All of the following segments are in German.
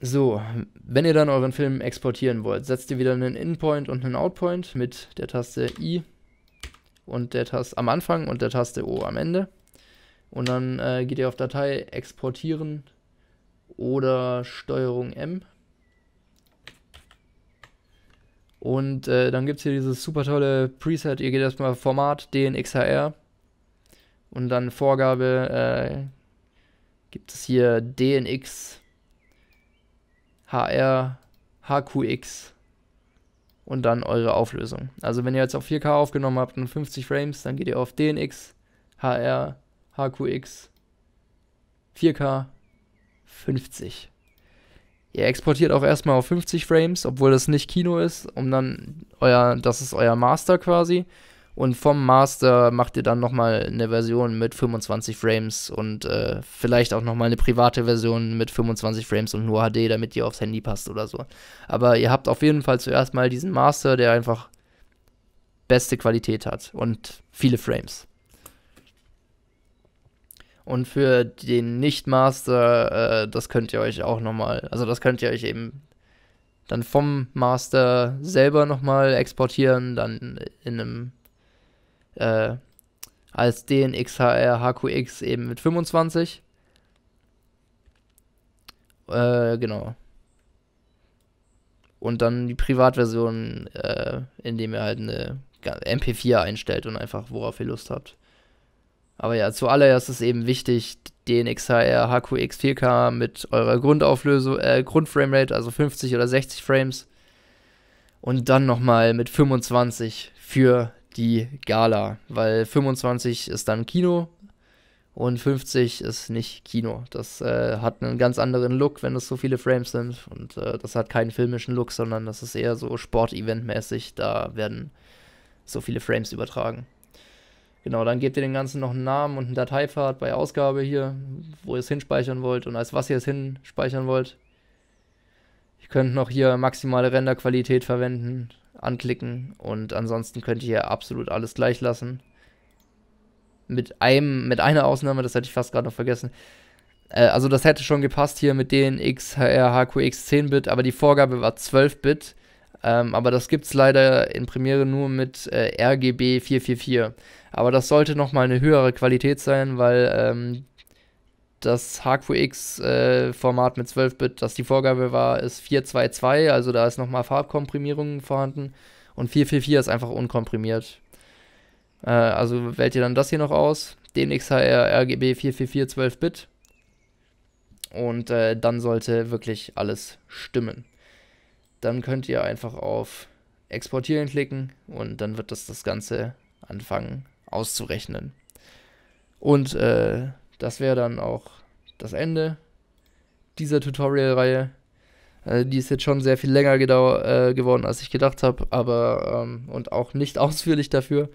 So, wenn ihr dann euren Film exportieren wollt, setzt ihr wieder einen Inpoint und einen Outpoint mit der Taste I und der Taste am Anfang und der Taste O am Ende. Und dann äh, geht ihr auf Datei exportieren oder Steuerung M. Und äh, dann gibt es hier dieses super tolle Preset. Ihr geht erstmal Format DNXHR und dann Vorgabe äh, gibt es hier DNX HR HQX und dann eure Auflösung. Also wenn ihr jetzt auf 4K aufgenommen habt und 50 Frames, dann geht ihr auf DNX, HR, HQX, 4K, 50. Ihr exportiert auch erstmal auf 50 Frames, obwohl das nicht Kino ist, um dann euer, das ist euer Master quasi. Und vom Master macht ihr dann nochmal eine Version mit 25 Frames und äh, vielleicht auch nochmal eine private Version mit 25 Frames und nur HD, damit ihr aufs Handy passt oder so. Aber ihr habt auf jeden Fall zuerst mal diesen Master, der einfach beste Qualität hat und viele Frames. Und für den Nicht-Master, äh, das könnt ihr euch auch nochmal, also das könnt ihr euch eben dann vom Master selber nochmal exportieren, dann in einem äh, als den XHR HQX eben mit 25. Äh, genau. Und dann die Privatversion, äh, indem ihr halt eine MP4 einstellt und einfach worauf ihr Lust habt. Aber ja, zuallererst ist eben wichtig, den XHR HQX 4K mit eurer Grundauflösung, äh, Grundframerate, also 50 oder 60 Frames. Und dann nochmal mit 25 für die Gala, weil 25 ist dann Kino und 50 ist nicht Kino. Das äh, hat einen ganz anderen Look, wenn es so viele Frames sind und äh, das hat keinen filmischen Look, sondern das ist eher so Sport-Event-mäßig, da werden so viele Frames übertragen. Genau, dann gebt ihr den Ganzen noch einen Namen und einen Dateipfad bei Ausgabe hier, wo ihr es hinspeichern wollt und als was ihr es hinspeichern wollt. Ihr könnt noch hier maximale Renderqualität verwenden anklicken. Und ansonsten könnt ihr hier absolut alles gleich lassen. Mit einem, mit einer Ausnahme, das hätte ich fast gerade noch vergessen. Äh, also das hätte schon gepasst hier mit den XHR HQX 10-Bit, aber die Vorgabe war 12-Bit. Ähm, aber das gibt es leider in Premiere nur mit äh, RGB 444. Aber das sollte nochmal eine höhere Qualität sein, weil ähm, das HQX-Format äh, mit 12-Bit, das die Vorgabe war, ist 422, also da ist nochmal Farbkomprimierung vorhanden. Und 444 ist einfach unkomprimiert. Äh, also wählt ihr dann das hier noch aus. DNXHR RGB 444 12-Bit. Und äh, dann sollte wirklich alles stimmen. Dann könnt ihr einfach auf Exportieren klicken und dann wird das das Ganze anfangen auszurechnen. Und äh, das wäre dann auch das Ende dieser Tutorial-Reihe. Also die ist jetzt schon sehr viel länger äh, geworden, als ich gedacht habe, aber ähm, und auch nicht ausführlich dafür.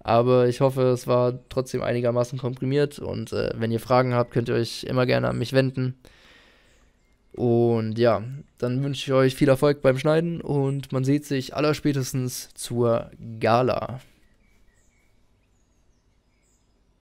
Aber ich hoffe, es war trotzdem einigermaßen komprimiert. Und äh, wenn ihr Fragen habt, könnt ihr euch immer gerne an mich wenden. Und ja, dann wünsche ich euch viel Erfolg beim Schneiden und man sieht sich allerspätestens zur Gala.